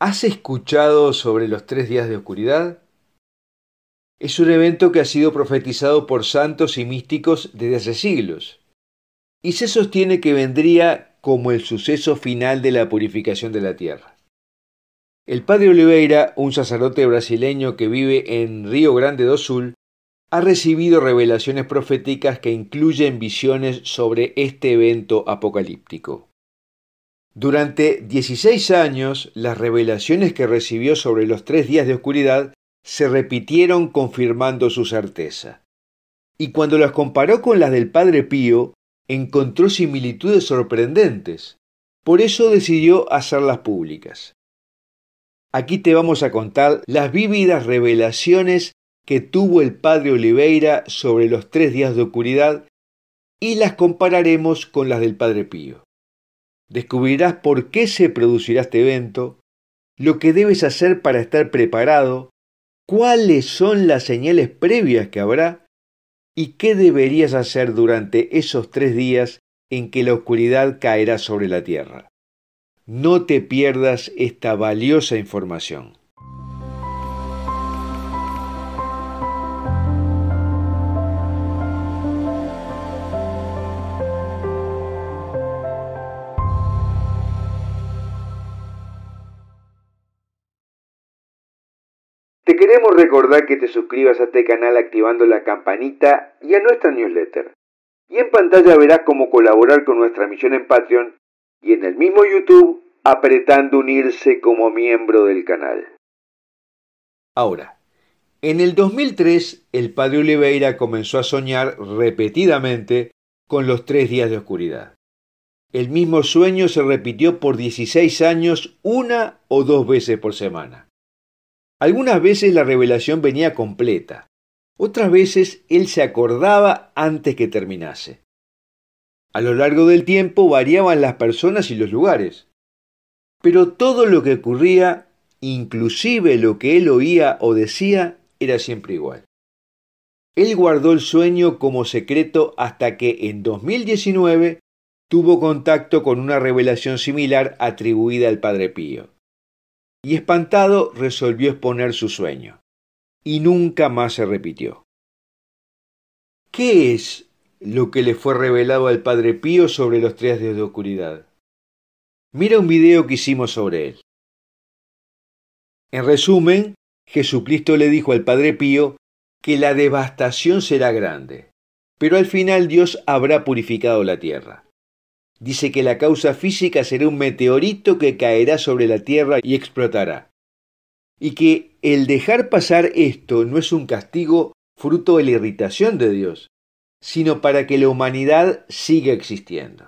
¿Has escuchado sobre los tres días de oscuridad? Es un evento que ha sido profetizado por santos y místicos desde hace siglos, y se sostiene que vendría como el suceso final de la purificación de la tierra. El padre Oliveira, un sacerdote brasileño que vive en Río Grande do Sul, ha recibido revelaciones proféticas que incluyen visiones sobre este evento apocalíptico. Durante 16 años, las revelaciones que recibió sobre los tres días de oscuridad se repitieron confirmando su certeza. Y cuando las comparó con las del Padre Pío, encontró similitudes sorprendentes. Por eso decidió hacerlas públicas. Aquí te vamos a contar las vívidas revelaciones que tuvo el padre Oliveira sobre los tres días de oscuridad y las compararemos con las del padre Pío. Descubrirás por qué se producirá este evento, lo que debes hacer para estar preparado, cuáles son las señales previas que habrá y qué deberías hacer durante esos tres días en que la oscuridad caerá sobre la tierra. No te pierdas esta valiosa información. queremos recordar que te suscribas a este canal activando la campanita y a nuestra newsletter. Y en pantalla verás cómo colaborar con nuestra misión en Patreon y en el mismo YouTube apretando unirse como miembro del canal. Ahora, en el 2003 el padre Oliveira comenzó a soñar repetidamente con los tres días de oscuridad. El mismo sueño se repitió por 16 años una o dos veces por semana. Algunas veces la revelación venía completa, otras veces él se acordaba antes que terminase. A lo largo del tiempo variaban las personas y los lugares, pero todo lo que ocurría, inclusive lo que él oía o decía, era siempre igual. Él guardó el sueño como secreto hasta que en 2019 tuvo contacto con una revelación similar atribuida al Padre Pío y espantado resolvió exponer su sueño. Y nunca más se repitió. ¿Qué es lo que le fue revelado al Padre Pío sobre los tres días de oscuridad? Mira un video que hicimos sobre él. En resumen, Jesucristo le dijo al Padre Pío que la devastación será grande, pero al final Dios habrá purificado la tierra. Dice que la causa física será un meteorito que caerá sobre la Tierra y explotará. Y que el dejar pasar esto no es un castigo fruto de la irritación de Dios, sino para que la humanidad siga existiendo.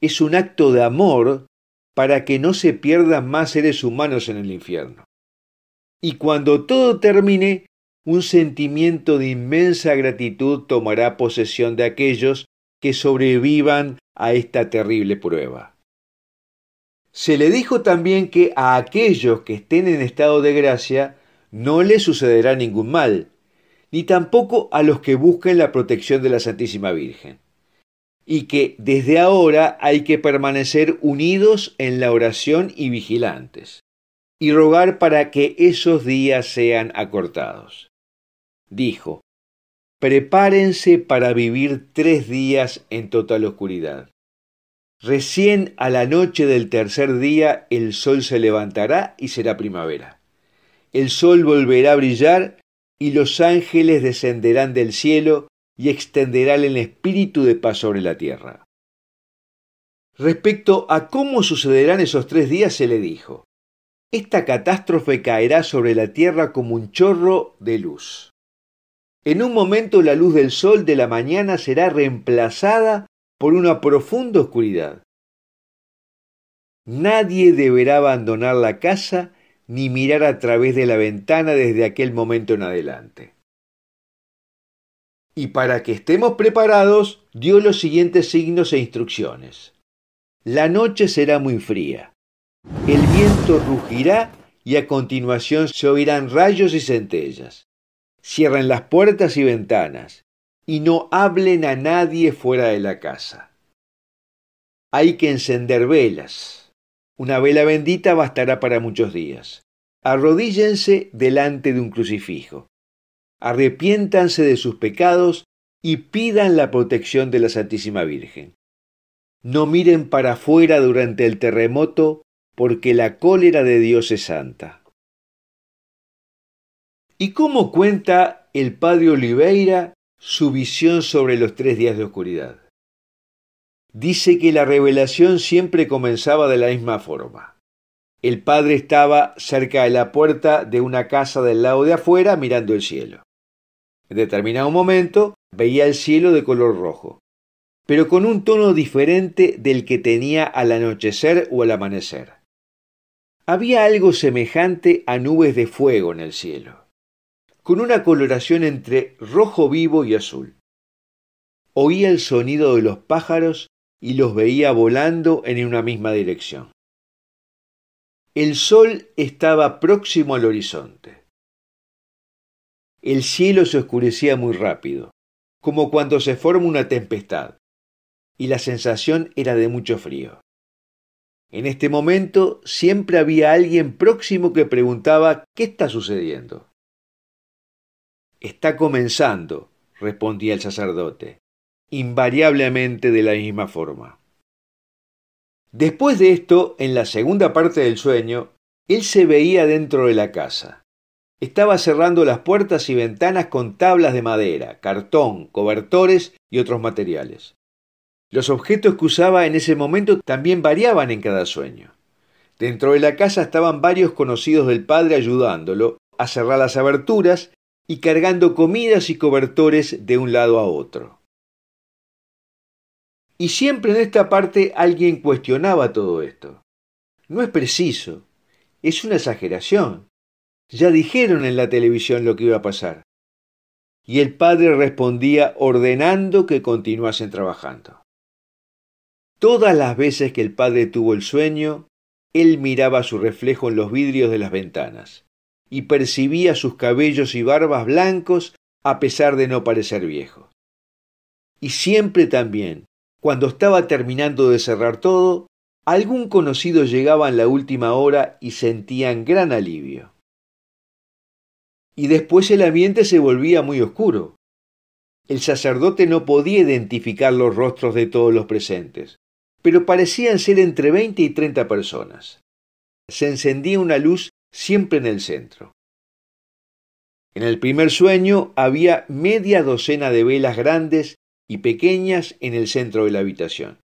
Es un acto de amor para que no se pierdan más seres humanos en el infierno. Y cuando todo termine, un sentimiento de inmensa gratitud tomará posesión de aquellos que sobrevivan a esta terrible prueba. Se le dijo también que a aquellos que estén en estado de gracia no les sucederá ningún mal, ni tampoco a los que busquen la protección de la Santísima Virgen, y que desde ahora hay que permanecer unidos en la oración y vigilantes, y rogar para que esos días sean acortados. Dijo, prepárense para vivir tres días en total oscuridad. Recién a la noche del tercer día el sol se levantará y será primavera. El sol volverá a brillar y los ángeles descenderán del cielo y extenderán el espíritu de paz sobre la tierra. Respecto a cómo sucederán esos tres días se le dijo, esta catástrofe caerá sobre la tierra como un chorro de luz. En un momento la luz del sol de la mañana será reemplazada por una profunda oscuridad. Nadie deberá abandonar la casa ni mirar a través de la ventana desde aquel momento en adelante. Y para que estemos preparados, dio los siguientes signos e instrucciones. La noche será muy fría. El viento rugirá y a continuación se oirán rayos y centellas cierren las puertas y ventanas, y no hablen a nadie fuera de la casa. Hay que encender velas. Una vela bendita bastará para muchos días. Arrodíllense delante de un crucifijo. Arrepiéntanse de sus pecados y pidan la protección de la Santísima Virgen. No miren para afuera durante el terremoto, porque la cólera de Dios es santa. ¿Y cómo cuenta el padre Oliveira su visión sobre los tres días de oscuridad? Dice que la revelación siempre comenzaba de la misma forma. El padre estaba cerca de la puerta de una casa del lado de afuera mirando el cielo. En determinado momento veía el cielo de color rojo, pero con un tono diferente del que tenía al anochecer o al amanecer. Había algo semejante a nubes de fuego en el cielo con una coloración entre rojo vivo y azul. Oía el sonido de los pájaros y los veía volando en una misma dirección. El sol estaba próximo al horizonte. El cielo se oscurecía muy rápido, como cuando se forma una tempestad, y la sensación era de mucho frío. En este momento siempre había alguien próximo que preguntaba qué está sucediendo. Está comenzando, respondía el sacerdote, invariablemente de la misma forma. Después de esto, en la segunda parte del sueño, él se veía dentro de la casa. Estaba cerrando las puertas y ventanas con tablas de madera, cartón, cobertores y otros materiales. Los objetos que usaba en ese momento también variaban en cada sueño. Dentro de la casa estaban varios conocidos del padre ayudándolo a cerrar las aberturas y cargando comidas y cobertores de un lado a otro. Y siempre en esta parte alguien cuestionaba todo esto. No es preciso, es una exageración. Ya dijeron en la televisión lo que iba a pasar. Y el padre respondía ordenando que continuasen trabajando. Todas las veces que el padre tuvo el sueño, él miraba su reflejo en los vidrios de las ventanas y percibía sus cabellos y barbas blancos a pesar de no parecer viejo. Y siempre también, cuando estaba terminando de cerrar todo, algún conocido llegaba en la última hora y sentían gran alivio. Y después el ambiente se volvía muy oscuro. El sacerdote no podía identificar los rostros de todos los presentes, pero parecían ser entre veinte y treinta personas. Se encendía una luz siempre en el centro. En el primer sueño había media docena de velas grandes y pequeñas en el centro de la habitación.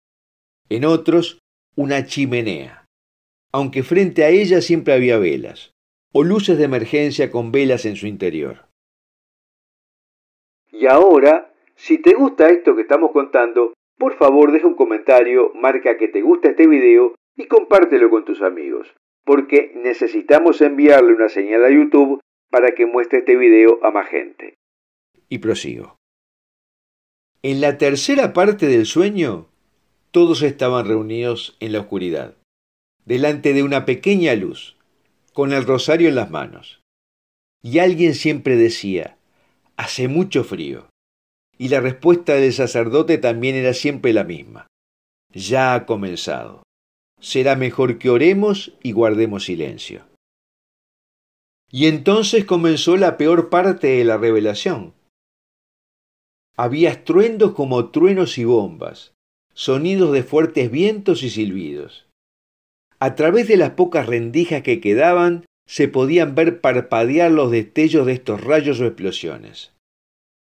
En otros, una chimenea, aunque frente a ella siempre había velas, o luces de emergencia con velas en su interior. Y ahora, si te gusta esto que estamos contando, por favor deja un comentario, marca que te gusta este video y compártelo con tus amigos porque necesitamos enviarle una señal a YouTube para que muestre este video a más gente. Y prosigo. En la tercera parte del sueño, todos estaban reunidos en la oscuridad, delante de una pequeña luz, con el rosario en las manos. Y alguien siempre decía, hace mucho frío. Y la respuesta del sacerdote también era siempre la misma, ya ha comenzado será mejor que oremos y guardemos silencio. Y entonces comenzó la peor parte de la revelación. Había estruendos como truenos y bombas, sonidos de fuertes vientos y silbidos. A través de las pocas rendijas que quedaban, se podían ver parpadear los destellos de estos rayos o explosiones.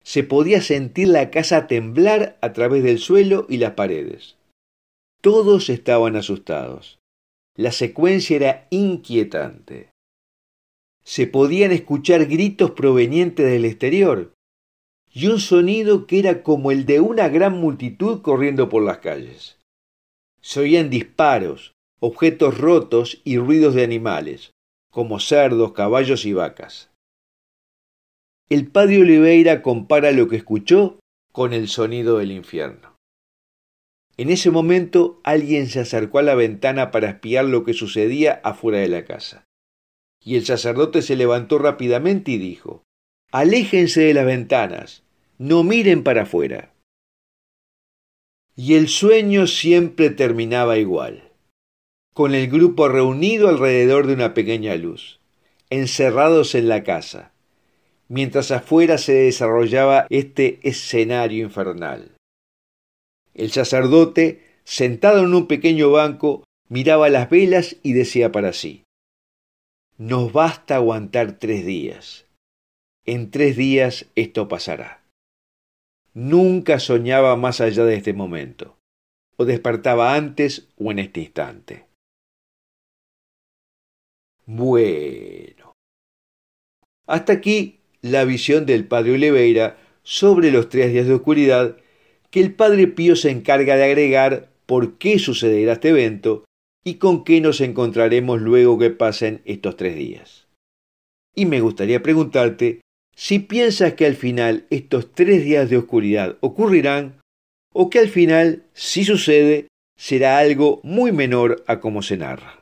Se podía sentir la casa temblar a través del suelo y las paredes. Todos estaban asustados. La secuencia era inquietante. Se podían escuchar gritos provenientes del exterior y un sonido que era como el de una gran multitud corriendo por las calles. Se oían disparos, objetos rotos y ruidos de animales, como cerdos, caballos y vacas. El padre Oliveira compara lo que escuchó con el sonido del infierno. En ese momento alguien se acercó a la ventana para espiar lo que sucedía afuera de la casa. Y el sacerdote se levantó rápidamente y dijo Aléjense de las ventanas, no miren para afuera. Y el sueño siempre terminaba igual, con el grupo reunido alrededor de una pequeña luz, encerrados en la casa, mientras afuera se desarrollaba este escenario infernal. El sacerdote, sentado en un pequeño banco, miraba las velas y decía para sí, Nos basta aguantar tres días. En tres días esto pasará. Nunca soñaba más allá de este momento, o despertaba antes o en este instante. Bueno. Hasta aquí la visión del padre Oliveira sobre los tres días de oscuridad que el Padre Pío se encarga de agregar por qué sucederá este evento y con qué nos encontraremos luego que pasen estos tres días. Y me gustaría preguntarte si piensas que al final estos tres días de oscuridad ocurrirán o que al final, si sucede, será algo muy menor a como se narra.